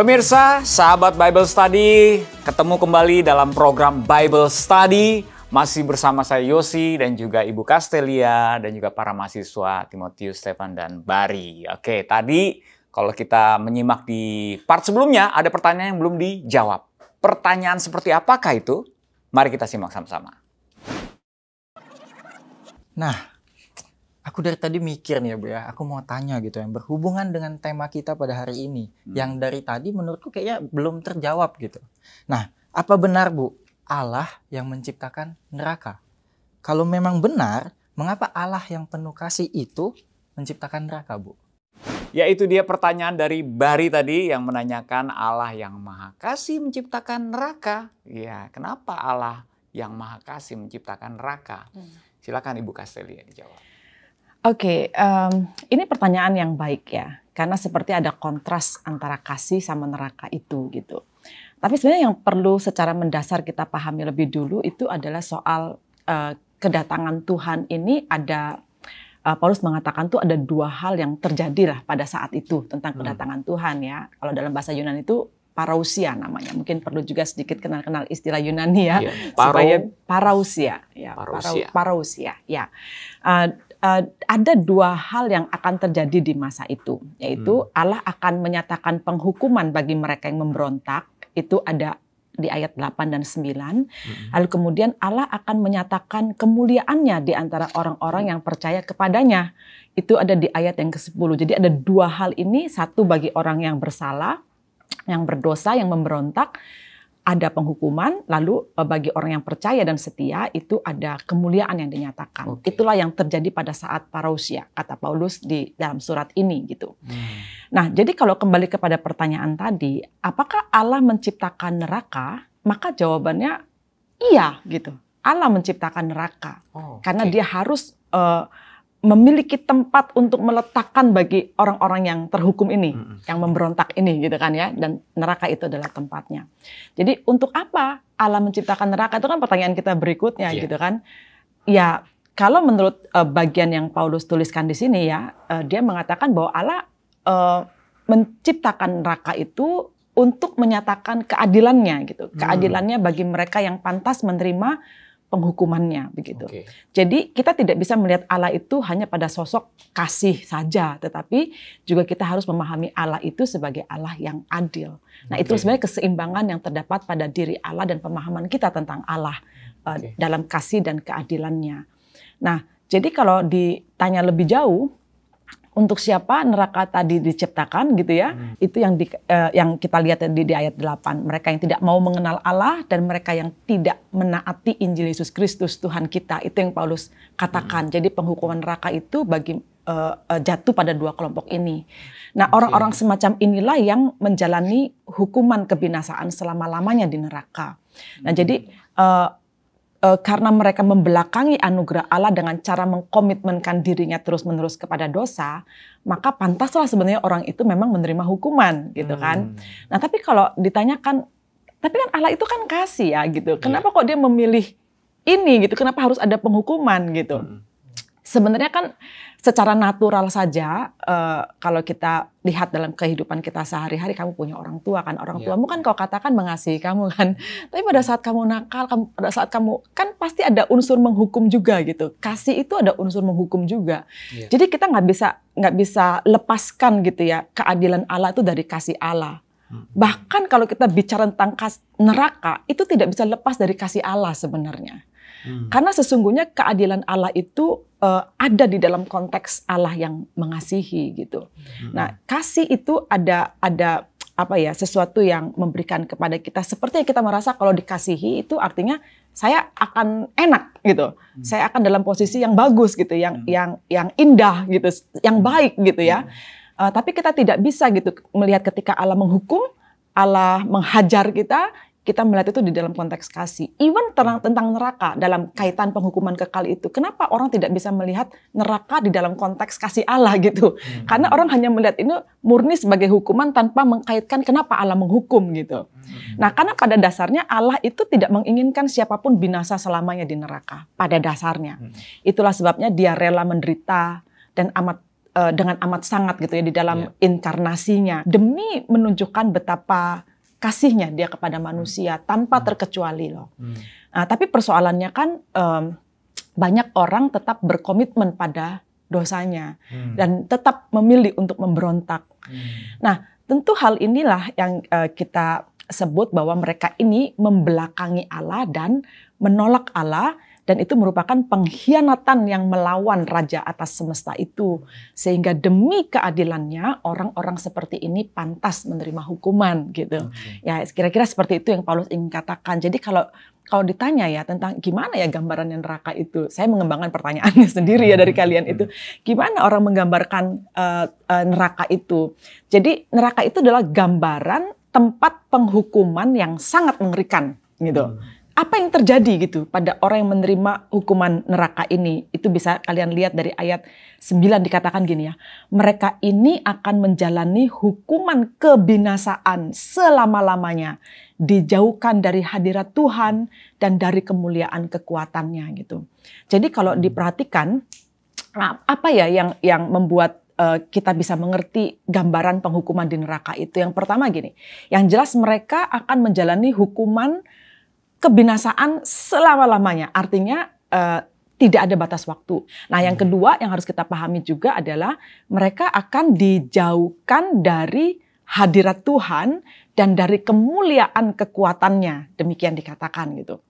Pemirsa, sahabat Bible Study, ketemu kembali dalam program Bible Study. Masih bersama saya Yosi dan juga Ibu Castelia dan juga para mahasiswa Timotius, Stefan, dan Bari. Oke, tadi kalau kita menyimak di part sebelumnya ada pertanyaan yang belum dijawab. Pertanyaan seperti apakah itu? Mari kita simak sama-sama. Nah, aku dari tadi mikir nih ya Bu ya, aku mau tanya gitu yang berhubungan dengan tema kita pada hari ini hmm. yang dari tadi menurutku kayaknya belum terjawab gitu. Nah, apa benar Bu Allah yang menciptakan neraka? Kalau memang benar, mengapa Allah yang penuh kasih itu menciptakan neraka, Bu? Ya itu dia pertanyaan dari Bari tadi yang menanyakan Allah yang Maha Kasih menciptakan neraka. Ya, kenapa Allah yang Maha Kasih menciptakan neraka? Hmm. Silakan Ibu Castelia dijawab. Oke, okay, um, ini pertanyaan yang baik ya, karena seperti ada kontras antara kasih sama neraka itu gitu. Tapi sebenarnya yang perlu secara mendasar kita pahami lebih dulu itu adalah soal uh, kedatangan Tuhan ini ada uh, Paulus mengatakan tuh ada dua hal yang terjadi lah pada saat itu tentang hmm. kedatangan Tuhan ya. Kalau dalam bahasa Yunani itu parousia namanya. Mungkin perlu juga sedikit kenal-kenal istilah Yunani ya, ya. Paro, supaya parousia, ya, parousia, parousia, ya. Uh, uh, ada dua hal yang akan terjadi di masa itu, yaitu hmm. Allah akan menyatakan penghukuman bagi mereka yang memberontak, itu ada di ayat 8 dan 9. Hmm. Lalu kemudian Allah akan menyatakan kemuliaannya di antara orang-orang yang percaya kepadanya. Itu ada di ayat yang ke-10. Jadi ada dua hal ini, satu bagi orang yang bersalah, yang berdosa, yang memberontak, ada penghukuman, lalu eh, bagi orang yang percaya dan setia itu ada kemuliaan yang dinyatakan. Okay. Itulah yang terjadi pada saat parousia, kata Paulus di dalam surat ini gitu. Hmm. Nah, jadi kalau kembali kepada pertanyaan tadi, apakah Allah menciptakan neraka? Maka jawabannya iya gitu. Allah menciptakan neraka oh, karena dia harus uh, memiliki tempat untuk meletakkan bagi orang-orang yang terhukum ini, hmm. yang memberontak ini gitu kan ya dan neraka itu adalah tempatnya. Jadi untuk apa Allah menciptakan neraka itu kan pertanyaan kita berikutnya yeah. gitu kan. Ya, kalau menurut uh, bagian yang Paulus tuliskan di sini ya, uh, dia mengatakan bahwa Allah uh, menciptakan neraka itu untuk menyatakan keadilannya gitu. Hmm. Keadilannya bagi mereka yang pantas menerima penghukumannya begitu. Okay. Jadi kita tidak bisa melihat Allah itu hanya pada sosok kasih saja, tetapi juga kita harus memahami Allah itu sebagai Allah yang adil. Nah, okay. itu sebenarnya keseimbangan yang terdapat pada diri Allah dan pemahaman kita tentang Allah eh, okay. uh, dalam kasih dan keadilannya. Nah, jadi kalau ditanya lebih jauh untuk siapa neraka tadi diciptakan gitu ya. Hmm. Itu yang di, uh, yang kita lihat di, di ayat 8. Mereka yang tidak mau mengenal Allah dan mereka yang tidak menaati Injil Yesus Kristus Tuhan kita. Itu yang Paulus katakan. Hmm. Jadi penghukuman neraka itu bagi uh, jatuh pada dua kelompok ini. Nah, orang-orang okay. semacam inilah yang menjalani hukuman kebinasaan selama-lamanya di neraka. Nah, hmm. jadi uh, uh, karena mereka membelakangi anugerah Allah dengan cara mengkomitmenkan dirinya terus-menerus kepada dosa, maka pantaslah sebenarnya orang itu memang menerima hukuman, gitu kan. Hmm. Nah, tapi kalau ditanyakan, tapi kan Allah itu kan kasih ya, gitu. Iya. Kenapa yeah. kok dia memilih ini, gitu? Kenapa harus ada penghukuman, gitu? Hmm sebenarnya kan secara natural saja uh, kalau kita lihat dalam kehidupan kita sehari-hari kamu punya orang tua kan orang yeah. tuamu kan kau katakan mengasihi kamu kan tapi pada saat kamu nakal kamu, pada saat kamu kan pasti ada unsur menghukum juga gitu kasih itu ada unsur menghukum juga yeah. jadi kita nggak bisa nggak bisa lepaskan gitu ya keadilan Allah itu dari kasih Allah hmm. bahkan kalau kita bicara tentang kas, neraka itu tidak bisa lepas dari kasih Allah sebenarnya Hmm. Karena sesungguhnya keadilan Allah itu uh, ada di dalam konteks Allah yang mengasihi gitu. Hmm. Nah, kasih itu ada ada apa ya sesuatu yang memberikan kepada kita seperti yang kita merasa kalau dikasihi itu artinya saya akan enak gitu hmm. saya akan dalam posisi yang bagus gitu yang hmm. yang yang indah gitu yang hmm. baik gitu ya hmm. uh, tapi kita tidak bisa gitu melihat ketika Allah menghukum Allah menghajar kita kita melihat itu di dalam konteks kasih. Even terang, hmm. tentang neraka dalam kaitan penghukuman kekal itu. Kenapa orang tidak bisa melihat neraka di dalam konteks kasih Allah gitu? Hmm. Karena orang hanya melihat ini murni sebagai hukuman tanpa mengkaitkan kenapa Allah menghukum gitu. Hmm. Nah, karena pada dasarnya Allah itu tidak menginginkan siapapun binasa selamanya di neraka pada dasarnya. Hmm. Itulah sebabnya dia rela menderita dan amat eh, dengan amat sangat gitu ya di dalam yeah. inkarnasinya demi menunjukkan betapa kasihnya dia kepada hmm. manusia tanpa hmm. terkecuali loh. Hmm. Nah, tapi persoalannya kan um, banyak orang tetap berkomitmen pada dosanya hmm. dan tetap memilih untuk memberontak. Hmm. Nah, tentu hal inilah yang uh, kita sebut bahwa mereka ini membelakangi Allah dan menolak Allah dan itu merupakan pengkhianatan yang melawan raja atas semesta itu sehingga demi keadilannya orang-orang seperti ini pantas menerima hukuman gitu. Okay. Ya kira-kira seperti itu yang Paulus ingin katakan. Jadi kalau kalau ditanya ya tentang gimana ya gambaran yang neraka itu, saya mengembangkan pertanyaannya sendiri ya dari hmm, kalian itu, hmm. gimana orang menggambarkan uh, uh, neraka itu? Jadi neraka itu adalah gambaran tempat penghukuman yang sangat mengerikan gitu. Hmm apa yang terjadi gitu pada orang yang menerima hukuman neraka ini? Itu bisa kalian lihat dari ayat 9 dikatakan gini ya. Mereka ini akan menjalani hukuman kebinasaan selama-lamanya. Dijauhkan dari hadirat Tuhan dan dari kemuliaan kekuatannya gitu. Jadi kalau diperhatikan apa ya yang yang membuat e, kita bisa mengerti gambaran penghukuman di neraka itu. Yang pertama gini, yang jelas mereka akan menjalani hukuman kebinasaan selama-lamanya. Artinya uh, tidak ada batas waktu. Nah, yang hmm. kedua yang harus kita pahami juga adalah mereka akan dijauhkan dari hadirat Tuhan dan dari kemuliaan kekuatannya. Demikian dikatakan gitu.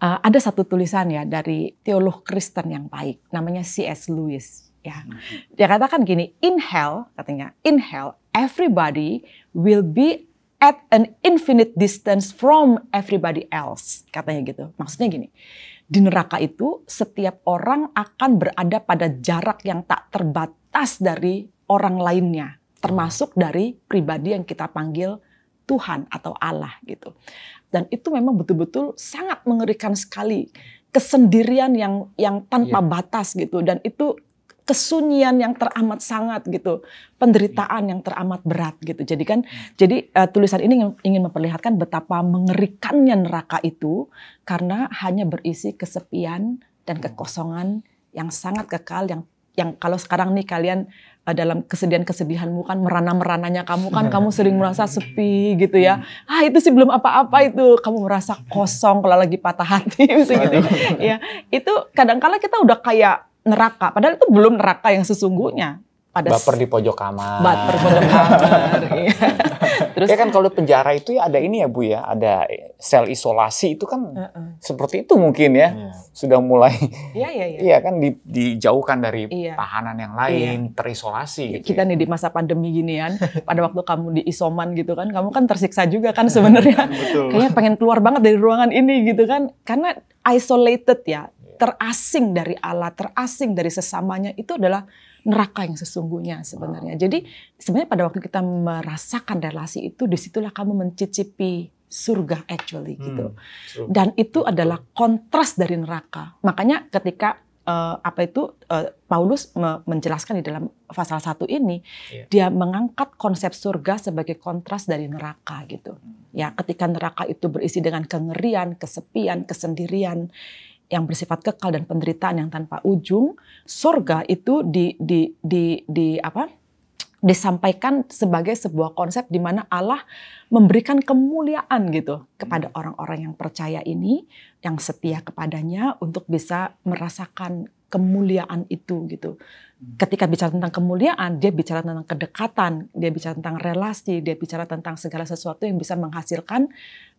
Uh, ada satu tulisan ya dari teolog Kristen yang baik, namanya C.S. Lewis. Ya, hmm. dia katakan gini, in hell katanya, in hell everybody will be at an infinite distance from everybody else. Katanya gitu. Maksudnya gini, di neraka itu setiap orang akan berada pada jarak yang tak terbatas dari orang lainnya, termasuk dari pribadi yang kita panggil Tuhan atau Allah gitu. Dan itu memang betul-betul sangat mengerikan sekali kesendirian yang yang tanpa yeah. batas gitu dan itu kesunyian yang teramat sangat gitu, penderitaan yang teramat berat gitu. Jadi kan, jadi uh, tulisan ini ingin memperlihatkan betapa mengerikannya neraka itu karena hanya berisi kesepian dan kekosongan yang sangat kekal yang yang kalau sekarang nih kalian uh, dalam kesedihan-kesedihanmu kan merana-merananya kamu kan kamu sering merasa sepi gitu ya. Ah itu sih belum apa-apa itu. Kamu merasa kosong kalau lagi patah hati gitu. ya, itu kadang-kala kita udah kayak neraka. Padahal itu belum neraka yang sesungguhnya. Pada baper di pojok kamar. Baper di pojok kamar. Iya. Terus ya kan kalau penjara itu ya ada ini ya Bu ya, ada sel isolasi itu kan uh -uh. seperti itu mungkin ya. Yeah. Sudah mulai Iya iya iya. Iya kan di, dijauhkan dari yeah. tahanan yang lain, yeah. terisolasi iya, gitu. Kita ya. nih di masa pandemi gini kan, pada waktu kamu di isoman gitu kan, kamu kan tersiksa juga kan sebenarnya. Kayaknya pengen keluar banget dari ruangan ini gitu kan karena isolated ya terasing dari Allah, terasing dari sesamanya itu adalah neraka yang sesungguhnya sebenarnya. Jadi sebenarnya pada waktu kita merasakan relasi itu, disitulah kamu mencicipi surga actually hmm. gitu. Dan itu adalah kontras dari neraka. Makanya ketika uh, apa itu uh, Paulus menjelaskan di dalam pasal satu ini yeah. dia mengangkat konsep surga sebagai kontras dari neraka gitu. Ya, ketika neraka itu berisi dengan kengerian, kesepian, kesendirian yang bersifat kekal dan penderitaan yang tanpa ujung, surga itu di di di di apa? disampaikan sebagai sebuah konsep di mana Allah memberikan kemuliaan gitu kepada hmm. orang-orang yang percaya ini, yang setia kepadanya untuk bisa merasakan kemuliaan itu gitu. Hmm. Ketika bicara tentang kemuliaan, dia bicara tentang kedekatan, dia bicara tentang relasi, dia bicara tentang segala sesuatu yang bisa menghasilkan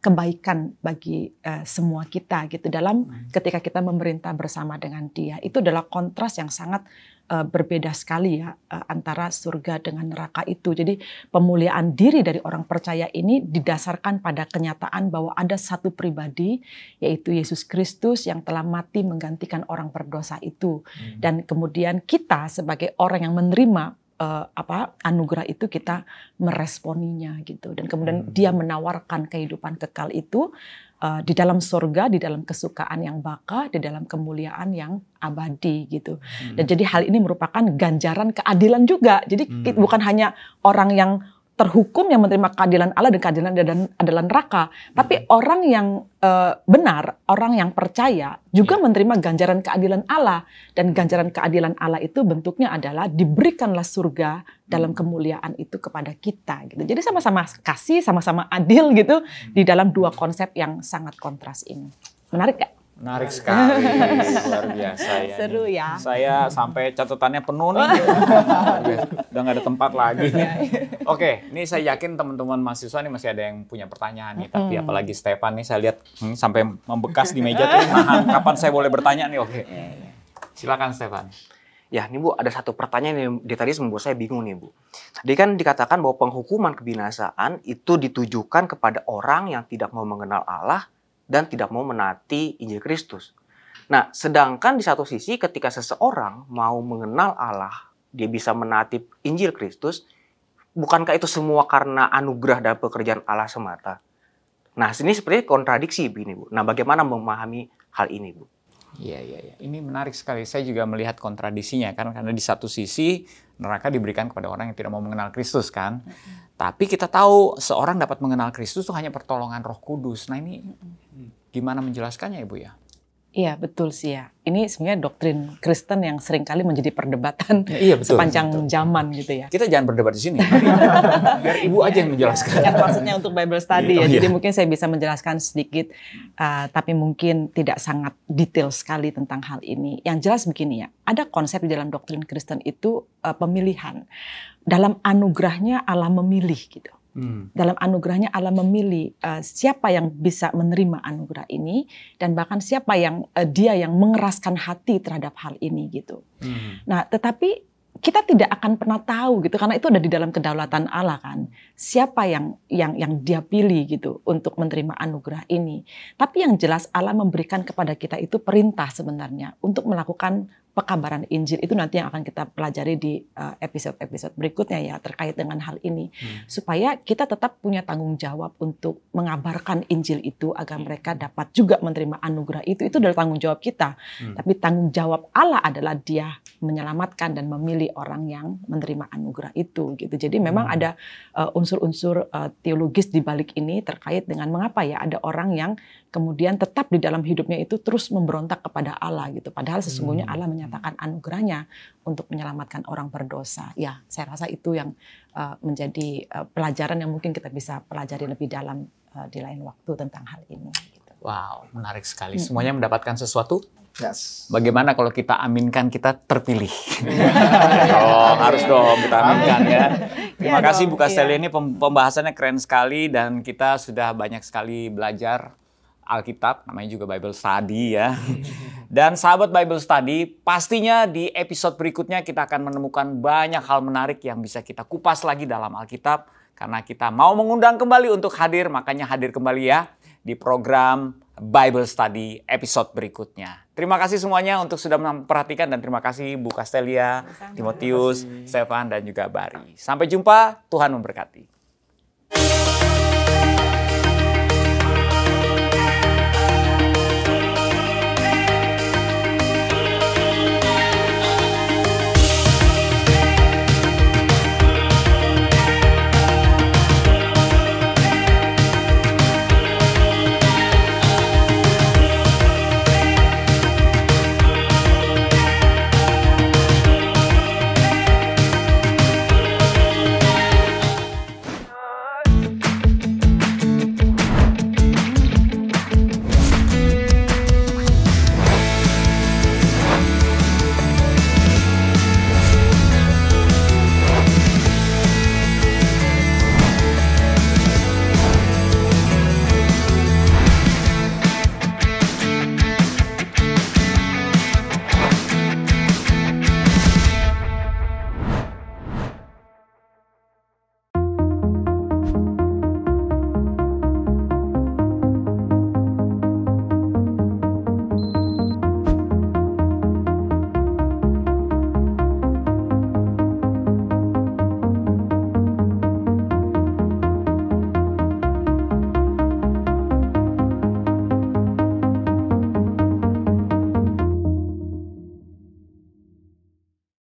kebaikan bagi uh, semua kita gitu dalam hmm. ketika kita memerintah bersama dengan dia. Itu adalah kontras yang sangat uh, berbeda sekali ya uh, antara surga dengan neraka itu. Jadi pemuliaan diri dari orang percaya ini didasarkan pada kenyataan bahwa ada satu pribadi yaitu Yesus Kristus yang telah mati menggantikan orang berdosa itu. Hmm. Dan kemudian kita sebagai orang yang menerima uh, apa anugerah itu kita meresponinya gitu dan kemudian hmm. dia menawarkan kehidupan kekal itu Eh, di dalam surga, di dalam kesukaan yang baka, di dalam kemuliaan yang abadi gitu. Hmm. Dan jadi hal ini merupakan ganjaran keadilan juga. Jadi hmm. bukan hanya orang yang terhukum yang menerima keadilan Allah dan keadilan dan adalah neraka. Tapi hmm. orang yang uh, benar, orang yang percaya juga iya. menerima ganjaran keadilan Allah dan ganjaran keadilan Allah itu bentuknya adalah diberikanlah surga dalam hmm. kemuliaan itu kepada kita gitu. Jadi sama-sama kasih, sama-sama adil gitu hmm. di dalam dua konsep yang sangat kontras ini. Menarik gak? Menarik sekali, luar biasa ya. Seru nih. ya. Saya sampai catatannya penuh nih. Udah nggak ada tempat lagi. Iya, iya. Oke, ini saya yakin teman-teman mahasiswa nih masih ada yang punya pertanyaan nih. Tapi hmm. apalagi Stefan nih saya lihat hmm, sampai membekas di meja tuh. Nah, kapan saya boleh bertanya nih? Oke, iya, silakan Stefan. Ya, ini Bu, ada satu pertanyaan yang di tadi membuat saya bingung nih, Bu. Tadi kan dikatakan bahwa penghukuman kebinasaan itu ditujukan kepada orang yang tidak mau mengenal Allah dan tidak mau menati Injil Kristus. Nah, sedangkan di satu sisi ketika seseorang mau mengenal Allah, dia bisa menati Injil Kristus, bukankah itu semua karena anugerah dan pekerjaan Allah semata? Nah, sini seperti kontradiksi begini, Bu. Nah, bagaimana memahami hal ini, Bu? Iya, iya, iya. Ini menarik sekali. Saya juga melihat kontradisinya kan karena di satu sisi neraka diberikan kepada orang yang tidak mau mengenal Kristus kan. Tapi kita tahu seorang dapat mengenal Kristus itu hanya pertolongan Roh Kudus. Nah, ini Gimana menjelaskannya Ibu ya? Iya betul sih ya. Ini sebenarnya doktrin Kristen yang seringkali menjadi perdebatan ya, iya, betul, sepanjang betul. zaman gitu ya. Kita jangan berdebat di sini. Biar ibu aja yang menjelaskan. Ya, maksudnya untuk Bible study oh, ya. Iya. Jadi mungkin saya bisa menjelaskan sedikit, uh, tapi mungkin tidak sangat detail sekali tentang hal ini. Yang jelas begini ya, ada konsep di dalam doktrin Kristen itu uh, pemilihan. Dalam anugerahnya Allah memilih gitu. Hmm. Dalam anugerahnya Allah memilih uh, siapa yang bisa menerima anugerah ini dan bahkan siapa yang uh, dia yang mengeraskan hati terhadap hal ini gitu. Hmm. Nah, tetapi kita tidak akan pernah tahu gitu karena itu ada di dalam kedaulatan Allah kan. Siapa yang yang yang dia pilih gitu untuk menerima anugerah ini. Tapi yang jelas Allah memberikan kepada kita itu perintah sebenarnya untuk melakukan pekabaran Injil itu nanti yang akan kita pelajari di eh, episode-episode berikutnya ya terkait dengan hal ini hmm. supaya kita tetap punya tanggung jawab untuk mengabarkan Injil itu agar hmm. mereka dapat juga menerima anugerah itu itu adalah tanggung jawab kita hmm. tapi tanggung jawab Allah adalah Dia menyelamatkan dan memilih orang yang menerima anugerah itu gitu jadi memang hmm. ada eh, unsur-unsur eh, teologis di balik ini terkait dengan mengapa ya ada orang yang kemudian tetap di dalam hidupnya itu terus memberontak kepada Allah gitu. Padahal sesungguhnya hmm. Allah menyatakan anugerahnya untuk menyelamatkan orang berdosa. Ya, saya rasa itu yang uh, menjadi uh, pelajaran yang mungkin kita bisa pelajari lebih dalam uh, di lain waktu tentang hal ini. Gitu. Wow, menarik sekali. Hmm. Semuanya mendapatkan sesuatu. Yes. Bagaimana kalau kita aminkan kita terpilih? oh, harus dong kita aminkan ya. Iya Terima kasih Bu iya. ini pembahasannya keren sekali dan kita sudah banyak sekali belajar Alkitab, namanya juga Bible Study ya. Dan sahabat Bible Study, pastinya di episode berikutnya kita akan menemukan banyak hal menarik yang bisa kita kupas lagi dalam Alkitab. Karena kita mau mengundang kembali untuk hadir, makanya hadir kembali ya di program Bible Study episode berikutnya. Terima kasih semuanya untuk sudah memperhatikan dan terima kasih Bu Castelia, Timotius, Stefan, dan juga Bari. Sampai jumpa, Tuhan memberkati.